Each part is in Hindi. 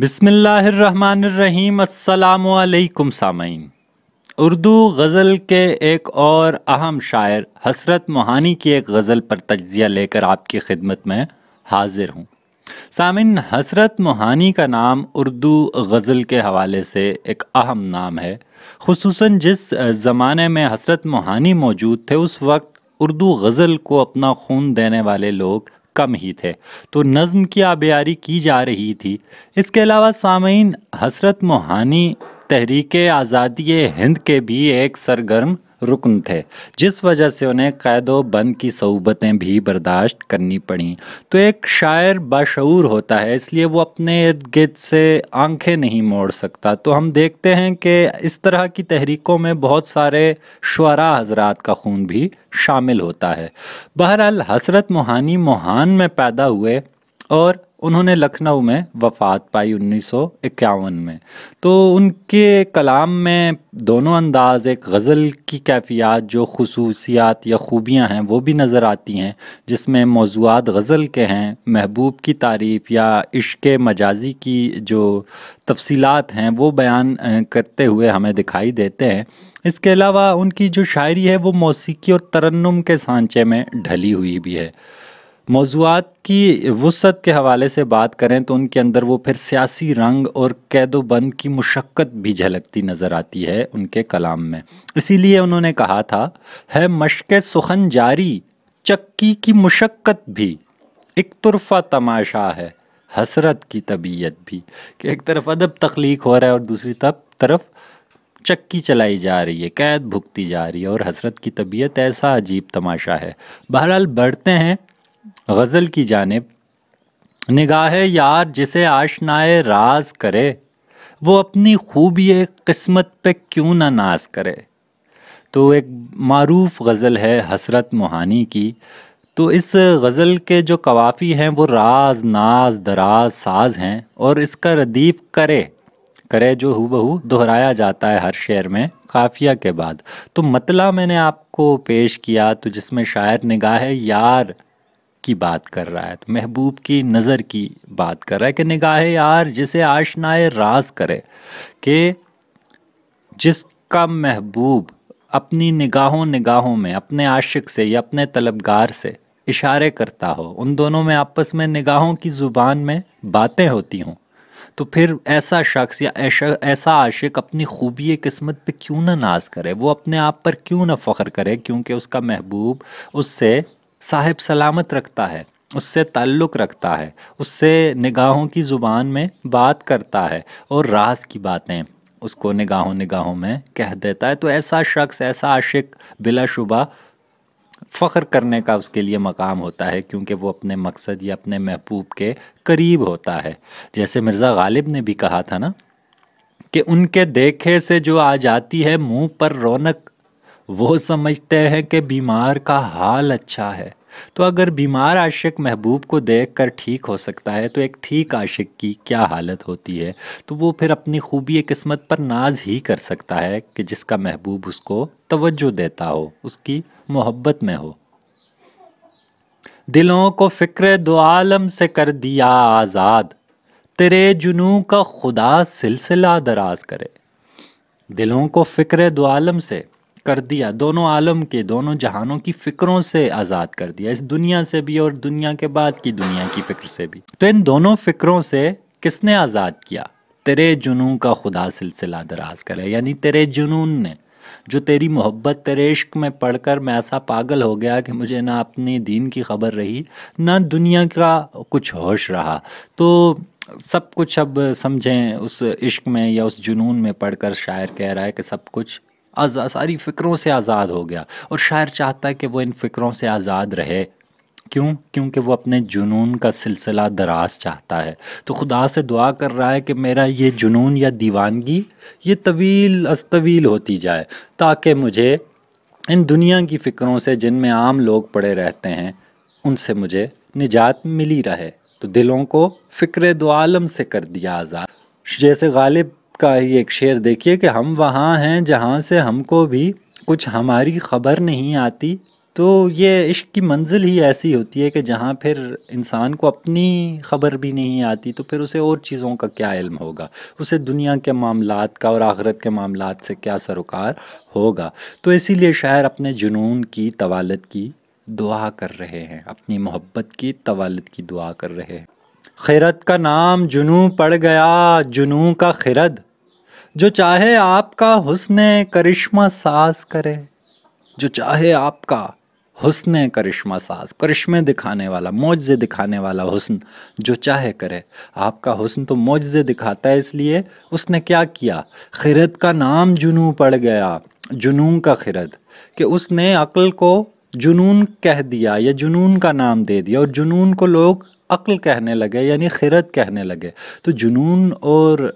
बिसमीम् अल्लाम सामीन उर्दू गज़ल के एक और अहम शायर हसरत मोहानी की एक गज़ल पर तजिया लेकर आपकी खिदमत में हाजिर हूँ सामिन हसरत मोहानी का नाम उर्दू गज़ल के हवाले से एक अहम नाम है खसूस जिस ज़माने में हसरत मोहानी मौजूद थे उस वक्त उर्दू गज़ल को अपना खून देने वाले लोग कम ही थे तो नज़म की आबियारी की जा रही थी इसके अलावा सामीन हसरत मोहानी तहरीक आज़ादी हिंद के भी एक सरगर्म रुकन थे जिस वजह से उन्हें कैद बंद की सहूबतें भी बर्दाश्त करनी पड़ी तो एक शायर बाशूर होता है इसलिए वो अपने इर्द गिर्द से आंखें नहीं मोड़ सकता तो हम देखते हैं कि इस तरह की तहरीकों में बहुत सारे शुरा हजरात का खून भी शामिल होता है बहरहाल हसरत मोहानी मोहान में पैदा हुए और उन्होंने लखनऊ में वफ़ात पाई उन्नीस में तो उनके कलाम में दोनों अंदाज एक गज़ल की कैफियत जो खसूसियात या ख़ूबियाँ हैं वो भी नज़र आती हैं जिसमें मौजूद गज़ल के हैं महबूब की तारीफ़ या इश्क मजाजी की जो तफसीलात हैं वो बयान करते हुए हमें दिखाई देते हैं इसके अलावा उनकी जो शायरी है वो मौसीकी और तरन्नम के सांचे में ढली हुई भी है मौजूद की वसत के हवाले से बात करें तो उनके अंदर वो फिर सियासी रंग और कैदोबंद की मुशक्क़त भी झलकती नज़र आती है उनके कलाम में इसीलिए उन्होंने कहा था है मशक सुखन जारी चक्की की मुशक्क़त भी एक तरफा तमाशा है हसरत की तबीयत भी कि एक तरफ अदब तख्लीक हो रहा है और दूसरी तरफ तरफ चक्की चलाई जा रही है कैद भुगती जा रही है और हसरत की तबीयत ऐसा अजीब तमाशा है बहरहाल बढ़ते हैं गज़ल की जानब निगाह यार जिसे आशनाए राज करे वो अपनी खूबी किस्मत पे क्यों ना नाज करे तो एक मरूफ गज़ल है हसरत मोहानी की तो इस गज़ल के जो कवाफ़ी हैं वो राज नाज दराज साज हैं और इसका रदीफ करे करे जो हु बहू दोहराया जाता है हर शेर में काफिया के बाद तो मतला मैंने आपको पेश किया तो जिसमें शायर निगाह यार की बात कर रहा है तो महबूब की नज़र की बात कर रहा है कि निगाह यार जिसे आशनाए राज करे कि जिसका महबूब अपनी निगाहों निगाहों में अपने आशिक से या अपने तलबगार से इशारे करता हो उन दोनों में आपस में निगाहों की ज़ुबान में बातें होती हों तो फिर ऐसा शख्स या ऐसा आशिक अपनी खूबी किस्मत पे क्यों ना नाज करे वो अपने आप पर क्यों ना फ़ख्र करे क्योंकि उसका महबूब उससे साहिब सलामत रखता है उससे ताल्लुक़ रखता है उससे निगाहों की ज़ुबान में बात करता है और राज की बातें उसको निगाहों निगाहों में कह देता है तो ऐसा शख्स ऐसा आशिक बिलाशुबा फ़ख्र करने का उसके लिए मकाम होता है क्योंकि वो अपने मकसद या अपने महबूब के करीब होता है जैसे मिर्ज़ा गालिब ने भी कहा था ना कि उनके देखे से जो आ जाती है मुंह पर रौनक वो समझते हैं कि बीमार का हाल अच्छा है तो अगर बीमार आशिक महबूब को देख कर ठीक हो सकता है तो एक ठीक आशिक की क्या हालत होती है तो वो फिर अपनी खूबी किस्मत पर नाज ही कर सकता है कि जिसका महबूब उसको तवज्जो देता हो उसकी मोहब्बत में हो दिलों को फ़िक्र दो आलम से कर दिया आज़ाद तेरे जुनू का खुदा सिलसिला दराज करे दिलों को फ़िक्र दो आलम से कर दिया दोनों आलम के दोनों जहानों की फिक्रों से आज़ाद कर दिया इस दुनिया से भी और दुनिया के बाद की दुनिया की फिक्र से भी तो इन दोनों फिक्रों से किसने आज़ाद किया तेरे जुनून का खुदा सिलसिला दराज करे यानी तेरे जुनून ने जो तेरी मोहब्बत तेरे इश्क में पढ़कर मैं ऐसा पागल हो गया कि मुझे ना अपने दीन की खबर रही ना दुनिया का कुछ होश रहा तो सब कुछ अब समझें उस इश्क में या उस जुनून में पढ़कर शायर कह रहा है कि सब कुछ सारी फ़िक्रों से आज़ाद हो गया और शायर चाहता है कि वो इन फ़िक्रों से आज़ाद रहे क्यों क्योंकि वो अपने जुनून का सिलसिला दराज चाहता है तो खुदा से दुआ कर रहा है कि मेरा ये जुनून या दीवानगी ये तवील अस्तवील तवील होती जाए ताकि मुझे इन दुनिया की फ़िक्रों से जिनमें आम लोग पड़े रहते हैं उनसे मुझे निजात मिली रहे तो दिलों को फ़िक्र दो आलम से कर दिया आज़ाद जैसे गालिब का ही एक शेर देखिए कि हम वहाँ हैं जहाँ से हमको भी कुछ हमारी खबर नहीं आती तो ये इश्क की मंजिल ही ऐसी होती है कि जहाँ फिर इंसान को अपनी खबर भी नहीं आती तो फिर उसे और चीज़ों का क्या इल्म होगा उसे दुनिया के मामला का और आखरत के मामला से क्या सरोकार होगा तो इसीलिए शायर अपने जुनून की तवालत की दुआ कर रहे हैं अपनी मोहब्बत की तवालत की दुआ कर रहे हैं खिरत का नाम जुनू पड़ गया जुनू का खिरद जो चाहे आपका हुस्न करिश्मा सास करे जो चाहे आपका हुस्न करिश्मा साज करिश्मे दिखाने वाला मौजे दिखाने वाला हुस्न जो चाहे करे आपका हुस्न तो मौजे दिखाता है इसलिए उसने क्या किया खिरत का नाम जुनू पड़ गया जुनून का खिरत कि उसने अक्ल को जुनून कह दिया या जुनून का नाम दे दिया और जुनून को लोग अक्ल कहने लगे यानी खिरत कहने लगे तो जुनून और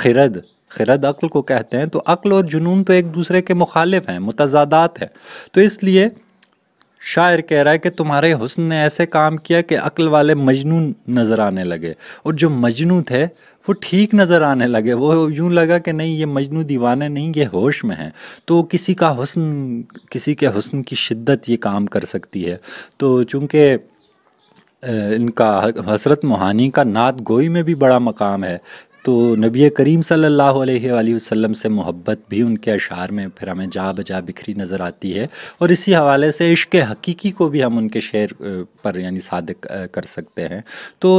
खिरद खिरद अक्ल को कहते हैं तो अक्ल और जुनून तो एक दूसरे के मुखालिफ हैं मुतजादात हैं तो इसलिए शायर कह रहा है कि तुम्हारे हुसन ने ऐसे काम किया कि अक्ल वाले मजनू नज़र आने लगे और जो मजनू थे वो ठीक नज़र आने लगे वो यूँ लगा कि नहीं ये मजनू दीवाने नहीं ये होश में हैं तो किसी का हुसन किसी के हुसन की शिद्दत ये काम कर सकती है तो चूँकि इनका हसरत मोहानी का नात गोई में भी बड़ा मकाम है तो नबी करीम सल्लल्लाहु अलैहि वसल्लम से मोहब्बत भी उनके अशार में फिर हमें जा बजा बिखरी नज़र आती है और इसी हवाले से इश्क हकीकी को भी हम उनके शेर पर यानी सादक कर सकते हैं तो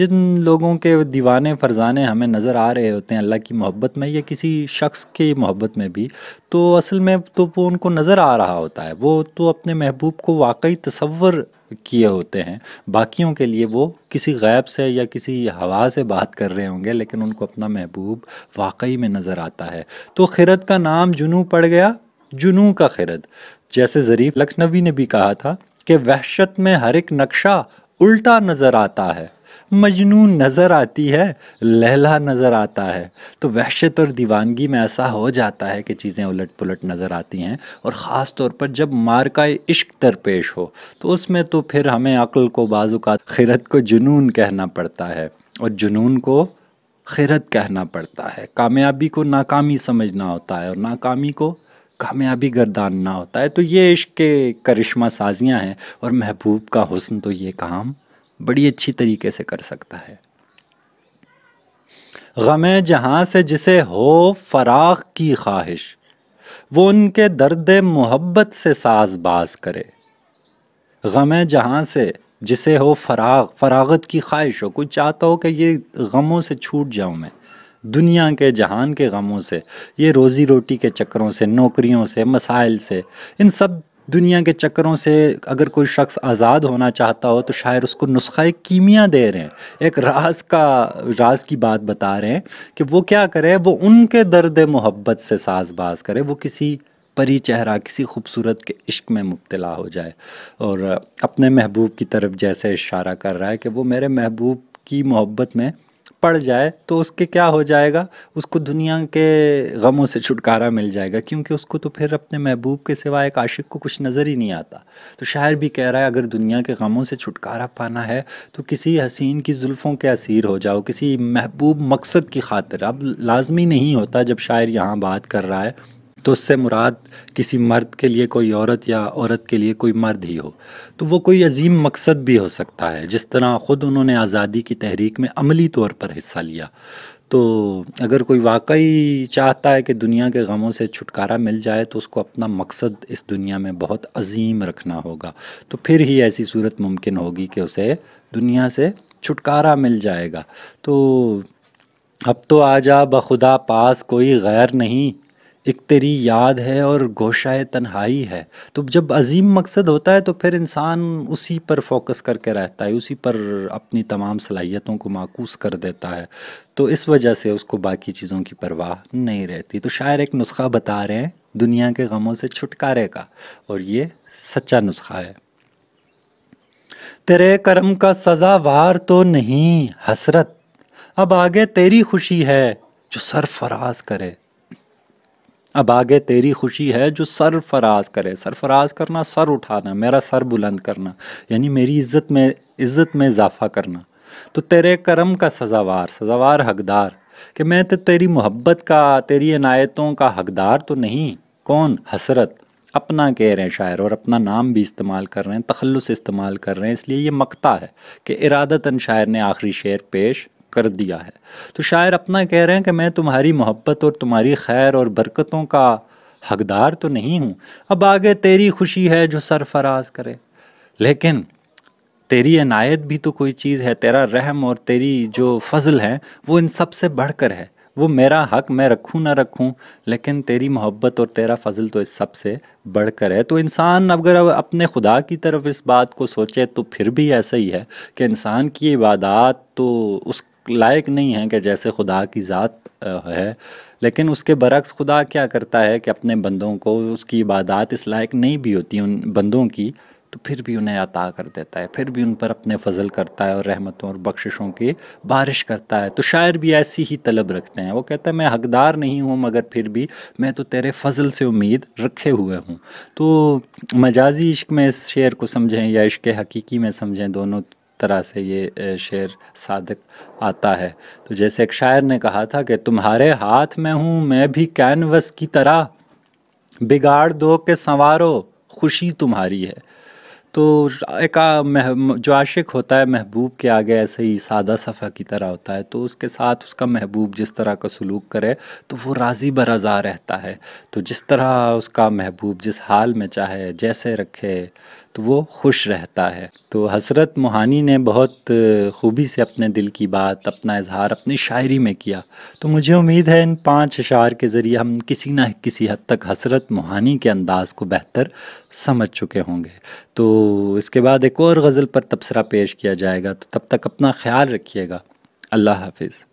जिन लोगों के दीवाने फरजाने हमें नज़र आ रहे होते हैं अल्लाह की मोहब्बत में या किसी शख्स की मोहब्बत में भी तो असल में तो वो उनको नज़र आ रहा होता है वो तो अपने महबूब को वाकई तस्वर किए होते हैं बाकियों के लिए वो किसी गैब से या किसी हवा से बात कर रहे होंगे लेकिन उनको अपना महबूब वाकई में नज़र आता है तो खिरत का नाम जुनू पड़ गया जुनू का खिरत जैसे ज़रीफ लखनवी ने भी कहा था कि वहशत में हर एक नक्शा उल्टा नज़र आता है मजनून नज़र आती है लहला नज़र आता है तो वहशत और दीवानगी में ऐसा हो जाता है कि चीज़ें उलट पुलट नज़र आती हैं और ख़ास तौर पर जब मार का इश्क दरपेश हो तो उसमें तो फिर हमें अक्ल को बाज़ात खिरत को जुनून कहना पड़ता है और जुनून को खिरत कहना पड़ता है कामयाबी को नाकामी समझना होता है और नाकामी को कामयाबी गर्दानना होता है तो ये इश्क के करिश्मा साजियाँ हैं और महबूब का हुस्न तो ये काम बड़ी अच्छी तरीके से कर सकता है गम जहाँ से जिसे हो फराख की ख्वाहिश वो उनके दर्द मोहब्बत से साजबाज करे गम जहाँ से जिसे हो फराग फरागत की ख्वाहिश हो कुछ चाहता हो कि ये गमों से छूट जाऊँ मैं दुनिया के जहान के गमों से ये रोज़ी रोटी के चक्करों से नौकरियों से मसाइल से इन सब दुनिया के चक्करों से अगर कोई शख्स आज़ाद होना चाहता हो तो शायर उसको नुस्खा कीमिया दे रहे हैं एक राज का राज की बात बता रहे हैं कि वो क्या करे वो उनके दर्द मोहब्बत से साज बाज करे वो किसी परी चेहरा किसी खूबसूरत के इश्क में मुब्तला हो जाए और अपने महबूब की तरफ जैसे इशारा कर रहा है कि वो मेरे महबूब की मोहब्बत में पड़ जाए तो उसके क्या हो जाएगा उसको दुनिया के गमों से छुटकारा मिल जाएगा क्योंकि उसको तो फिर अपने महबूब के सिवा एक आशिक को कुछ नज़र ही नहीं आता तो शायर भी कह रहा है अगर दुनिया के गमों से छुटकारा पाना है तो किसी हसीन की जुल्फ़ों के असीर हो जाओ किसी महबूब मकसद की खातिर अब लाजमी नहीं होता जब शायर यहाँ बात कर रहा है तो उससे मुराद किसी मर्द के लिए कोई औरत या औरत के लिए कोई मर्द ही हो तो वो कोई अजीम मकसद भी हो सकता है जिस तरह ख़ुद उन्होंने आज़ादी की तहरीक में अमली तौर पर हिस्सा लिया तो अगर कोई वाकई चाहता है कि दुनिया के गमों से छुटकारा मिल जाए तो उसको अपना मकसद इस दुनिया में बहुत अजीम रखना होगा तो फिर ही ऐसी सूरत मुमकिन होगी कि उसे दुनिया से छुटकारा मिल जाएगा तो अब तो आ जा बखुदा पास कोई गैर नहीं एक तेरी याद है और गोशाए तन्हाई है तो जब अजीम मकसद होता है तो फिर इंसान उसी पर फोकस करके रहता है उसी पर अपनी तमाम सलाहियतों को माकूस कर देता है तो इस वजह से उसको बाकी चीज़ों की परवाह नहीं रहती तो शायर एक नुस्खा बता रहे हैं दुनिया के गमों से छुटकारे का और ये सच्चा नुस्खा है तेरे कर्म का सजावार तो नहीं हसरत अब आगे तेरी खुशी है जो सरफराज करे अब आगे तेरी खुशी है जो सर फराज करे सरफराज करना सर उठाना मेरा सर बुलंद करना यानी मेरी इज्जत में इज्जत में इजाफा करना तो तेरे करम का सजावार सजावार हकदार कि मैं तो तेरी मोहब्बत का तेरी इनायतों का हकदार तो नहीं कौन हसरत अपना कह रहे हैं शायर और अपना नाम भी इस्तेमाल कर रहे हैं तखलस इस्तेमाल कर रहे हैं इसलिए ये मकता है कि इरादतन शायर ने आखिरी शेर पेश कर दिया है तो शायर अपना कह रहे हैं कि मैं तुम्हारी मोहब्बत और तुम्हारी खैर और बरकतों का हकदार तो नहीं हूँ अब आगे तेरी खुशी है जो सरफराज करे लेकिन तेरी अनायत भी तो कोई चीज़ है तेरा रहम और तेरी जो फजल है वो इन सब से बढ़कर है वो मेरा हक मैं रखूँ ना रखूँ लेकिन तेरी मोहब्बत और तेरा फजल तो इस सब से बढ़कर है तो इंसान अगर अपने खुदा की तरफ इस बात को सोचे तो फिर भी ऐसा ही है कि इंसान की इबादत तो उस लायक नहीं है कि जैसे खुदा की ज़ात है लेकिन उसके बरक्स खुदा क्या करता है कि अपने बंदों को उसकी इबादत इस लायक नहीं भी होती उन बंदों की तो फिर भी उन्हें अता कर देता है फिर भी उन पर अपने फजल करता है और रहमतों और बख्शिशों की बारिश करता है तो शायर भी ऐसी ही तलब रखते हैं वो कहता है मैं हकदार नहीं हूँ मगर फिर भी मैं तो तेरे फजल से उम्मीद रखे हुए हूँ तो मजाजी इश्क में इस शेर को समझें या इश्क हकीकी में समझें दोनों तरह से ये शेर सादक आता है तो जैसे एक शायर ने कहा था कि तुम्हारे हाथ में हूँ मैं भी कैनवस की तरह बिगाड़ दो के संवारो खुशी तुम्हारी है तो एक जो आशिक होता है महबूब के आगे ऐसे ही सादा सफ़ा की तरह होता है तो उसके साथ उसका महबूब जिस तरह का सलूक करे तो वो राज़ी बरज़ा रहता है तो जिस तरह उसका महबूब जिस हाल में चाहे जैसे रखे तो वो खुश रहता है तो हसरत मोहानी ने बहुत खूबी से अपने दिल की बात अपना इजहार अपनी शायरी में किया तो मुझे उम्मीद है इन पांच अशार के ज़रिए हम किसी न किसी हद तक हसरत मोहानी के अंदाज़ को बेहतर समझ चुके होंगे तो इसके बाद एक और गज़ल पर तबसरा पेश किया जाएगा तो तब तक अपना ख्याल रखिएगा अल्लाह हाफिज़